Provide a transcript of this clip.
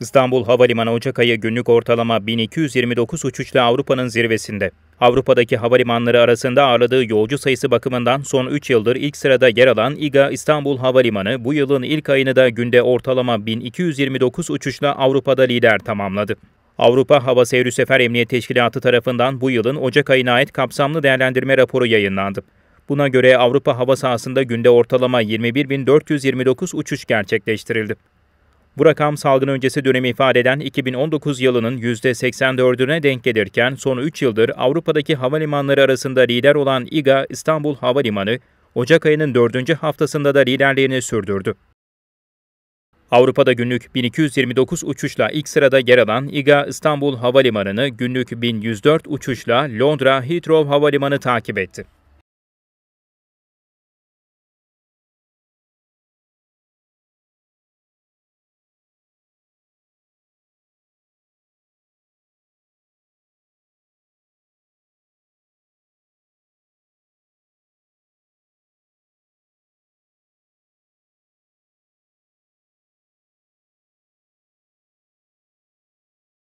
İstanbul Havalimanı Ocak ayı günlük ortalama 1229 uçuşla Avrupa'nın zirvesinde. Avrupa'daki havalimanları arasında ağırladığı yolcu sayısı bakımından son 3 yıldır ilk sırada yer alan İGA İstanbul Havalimanı bu yılın ilk ayını da günde ortalama 1229 uçuşla Avrupa'da lider tamamladı. Avrupa Hava Seyri Sefer Emniyet Teşkilatı tarafından bu yılın Ocak ayına ait kapsamlı değerlendirme raporu yayınlandı. Buna göre Avrupa hava sahasında günde ortalama 21.429 uçuş gerçekleştirildi. Bu rakam salgın öncesi dönemi ifade eden 2019 yılının %84'üne denk gelirken son 3 yıldır Avrupa'daki havalimanları arasında lider olan IGA İstanbul Havalimanı, Ocak ayının 4. haftasında da liderliğini sürdürdü. Avrupa'da günlük 1229 uçuşla ilk sırada yer alan IGA İstanbul Havalimanı'nı günlük 1104 uçuşla Londra Heathrow Havalimanı takip etti.